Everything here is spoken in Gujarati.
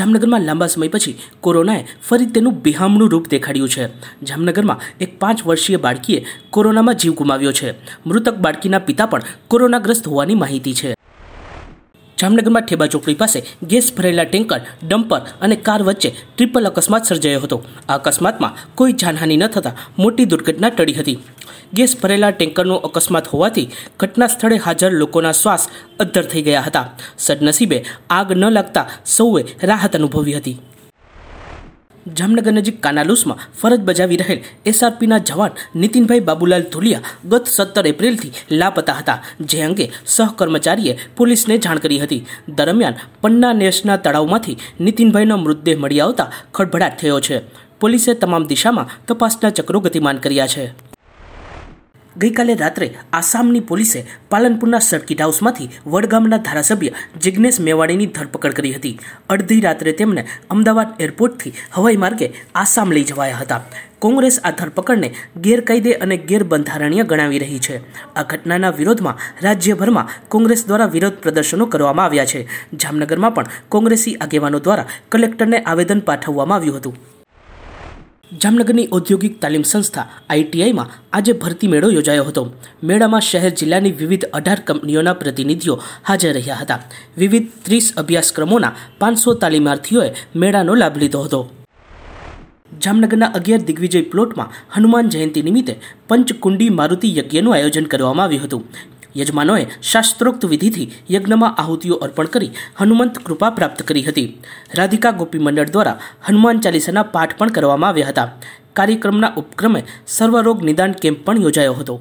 જામનગરમાં લાંબા સમય પછી કોરોનાએ ફરી તેનું બિહામણું રૂપ દેખાડ્યું છે જામનગરમાં એક પાંચ વર્ષીય બાળકીએ કોરોનામાં જીવ ગુમાવ્યો છે મૃતક બાળકીના પિતા પણ કોરોનાગ્રસ્ત હોવાની માહિતી છે જામનગરમાં ઠેબા ચોકડી પાસે ગેસ ભરેલા ટેન્કર ડમ્પર અને કાર વચ્ચે ટ્રિપલ અકસ્માત સર્જાયો હતો આ અકસ્માતમાં કોઈ જાનહાનિ ન થતા મોટી દુર્ઘટના ટળી હતી ગેસ ભરેલા ટેન્કરનો અકસ્માત હોવાથી ઘટના સ્થળે હાજર લોકોના શ્વાસ અદ્ધર થઈ ગયા હતા સદનસીબે આગ ન લાગતા સૌએ રાહત અનુભવી હતી જામનગર નજીક કાનાલુસમાં ફરજ બજાવી રહેલ એસઆરપીના જવાન નીતિનભાઈ બાબુલાલ ધુલિયા ગત સત્તર એપ્રિલથી લાપતા હતા જે અંગે સહકર્મચારીએ પોલીસને જાણ કરી હતી દરમિયાન પન્ના નેસના તળાવમાંથી નીતિનભાઈનો મૃતદેહ મળી આવતા ખડભડાટ થયો છે પોલીસે તમામ દિશામાં તપાસના ચક્રો ગતિમાન કર્યા છે ગઈકાલે રાત્રે આસામની પોલીસે પાલનપુરના સર્કિટ હાઉસમાંથી વડગામના ધારાસભ્ય જિજ્ઞેશ મેવાડીની ધરપકડ કરી હતી અડધી રાત્રે તેમને અમદાવાદ એરપોર્ટથી હવાઈ માર્ગે આસામ લઈ જવાયા હતા કોંગ્રેસ આ ધરપકડને ગેરકાયદે અને ગેરબંધારણીય ગણાવી રહી છે આ ઘટનાના વિરોધમાં રાજ્યભરમાં કોંગ્રેસ દ્વારા વિરોધ પ્રદર્શનો કરવામાં આવ્યા છે જામનગરમાં પણ કોંગ્રેસી આગેવાનો દ્વારા કલેક્ટરને આવેદન પાઠવવામાં આવ્યું હતું જામનગરની ઔદ્યોગિક તાલીમ સંસ્થા આઈટીઆઈમાં આજે ભરતી મેળો યોજાયો હતો મેળામાં શહેર જિલ્લાની વિવિધ અઢાર કંપનીઓના પ્રતિનિધિઓ હાજર રહ્યા હતા વિવિધ ત્રીસ અભ્યાસક્રમોના પાંચસો તાલીમાર્થીઓએ મેળાનો લાભ લીધો હતો જામનગરના અગિયાર દિગ્વિજય પ્લોટમાં હનુમાન જયંતિ નિમિત્તે પંચકુંડી મારુતિ યજ્ઞનું આયોજન કરવામાં આવ્યું હતું યજમાનોએ શાસ્ત્રોક્ત વિધિથી યજ્ઞમાં આહુતિઓ અર્પણ કરી હનુમંત કૃપા પ્રાપ્ત કરી હતી રાધિકા ગોપી મંડળ દ્વારા હનુમાન ચાલીસાના પાઠ પણ કરવામાં આવ્યા હતા કાર્યક્રમના ઉપક્રમે સર્વરોગ નિદાન કેમ્પ પણ યોજાયો હતો